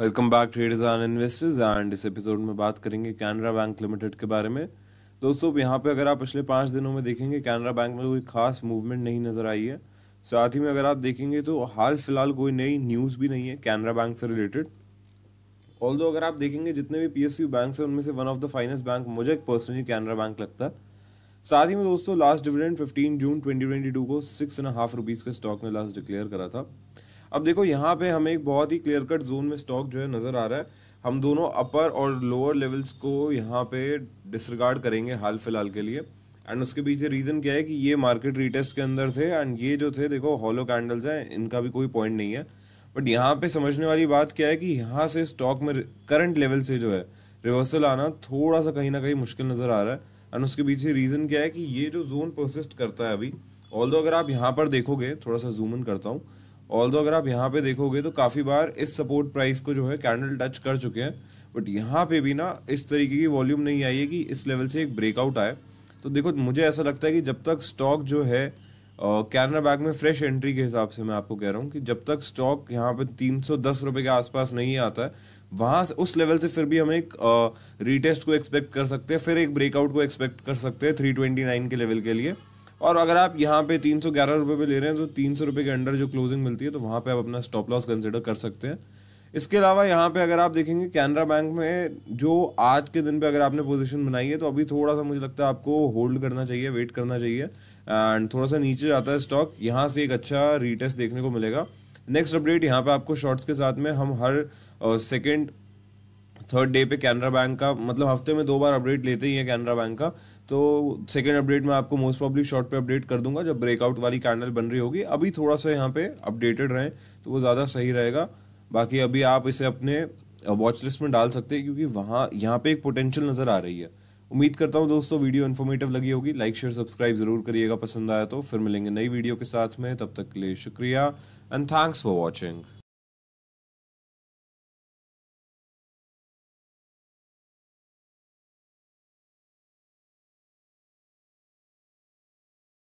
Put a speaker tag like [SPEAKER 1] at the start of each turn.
[SPEAKER 1] welcome back traders and investors and इस episode में बात करेंगे कैनरा बैंक लिमिटेड के बारे में दोस्तों यहाँ पे अगर आप पिछले पाँच दिनों में देखेंगे कैनरा बैंक में कोई खास मूवमेंट नहीं नज़र आई है साथ ही में अगर आप देखेंगे तो हाल फिलहाल कोई नई न्यूज़ भी नहीं है कैनरा बैंक से रिलेटेड ऑल अगर आप देखेंगे जितने भी पी एस यू बैंक हैं उनमें से one of the finance bank मुझे पर्सनली कैनरा बैंक लगता है साथ ही में दोस्तों last dividend fifteen June twenty twenty two को सिक्स एंड हाफ रुपीज़ के स्टॉक में लास्ट डिक्लेयर करा था अब देखो यहाँ पे हमें एक बहुत ही क्लियर कट जोन में स्टॉक जो है नज़र आ रहा है हम दोनों अपर और लोअर लेवल्स को यहाँ पे डिसरिगार्ड करेंगे हाल फिलहाल के लिए एंड उसके पीछे रीज़न क्या है कि ये मार्केट रीटेस्ट के अंदर थे एंड ये जो थे देखो हॉलो कैंडल्स हैं इनका भी कोई पॉइंट नहीं है बट यहाँ पे समझने वाली बात क्या है कि यहाँ से स्टॉक में करंट लेवल से जो है रिवर्सल आना थोड़ा सा कहीं ना कहीं मुश्किल नज़र आ रहा है एंड उसके पीछे रीज़न क्या है कि ये जो जोन प्रोसेस्ट करता है अभी ऑल अगर आप यहाँ पर देखोगे थोड़ा सा जूम इन करता हूँ ऑल दो अगर आप यहाँ पे देखोगे तो काफ़ी बार इस सपोर्ट प्राइस को जो है कैंडल टच कर चुके हैं बट यहाँ पे भी ना इस तरीके की वॉल्यूम नहीं आई है कि इस लेवल से एक ब्रेकआउट आए तो देखो मुझे ऐसा लगता है कि जब तक स्टॉक जो है कैनरा बैंक में फ्रेश एंट्री के हिसाब से मैं आपको कह रहा हूँ कि जब तक स्टॉक यहाँ पे तीन सौ दस रुपये के आसपास नहीं आता है वहाँ से उस लेवल से फिर भी हम एक रीटेस्ट को एक्सपेक्ट कर सकते हैं फिर एक ब्रेकआउट को एक्सपेक्ट कर सकते हैं थ्री ट्वेंटी नाइन के लेवल के लिए और अगर आप यहाँ पे तीन सौ ग्यारह रुपये पर ले रहे हैं तो तीन सौ रुपये के अंडर जो क्लोजिंग मिलती है तो वहाँ पे आप अपना स्टॉप लॉस कंसिडर कर सकते हैं इसके अलावा यहाँ पे अगर आप देखेंगे कैनरा बैंक में जो आज के दिन पे अगर आपने पोजीशन बनाई है तो अभी थोड़ा सा मुझे लगता है आपको होल्ड करना चाहिए वेट करना चाहिए एंड थोड़ा सा नीचे जाता है स्टॉक यहाँ से एक अच्छा रीटेस्ट देखने को मिलेगा नेक्स्ट अपडेट यहाँ पे आपको शॉर्ट्स के साथ में हम हर सेकेंड uh, थर्ड डे पे कैनरा बैंक का मतलब हफ्ते में दो बार अपडेट लेते ही है कैनरा बैंक का तो सेकेंड अपडेट में आपको मोस्ट प्रॉब्ली शॉर्ट पे अपडेट कर दूंगा जब ब्रेकआउट वाली कैंडल बन रही होगी अभी थोड़ा सा यहाँ पे अपडेटेड रहें तो वो ज़्यादा सही रहेगा बाकी अभी आप इसे अपने वॉच लिस्ट में डाल सकते हैं क्योंकि वहाँ यहाँ पे एक पोटेंशियल नज़र आ रही है उम्मीद करता हूँ दोस्तों वीडियो इन्फॉर्मेटिव लगी होगी लाइक शेयर सब्सक्राइब जरूर करिएगा पसंद आया तो फिर मिलेंगे नई वीडियो के साथ में तब तक के लिए शुक्रिया एंड थैंक्स फॉर वॉचिंग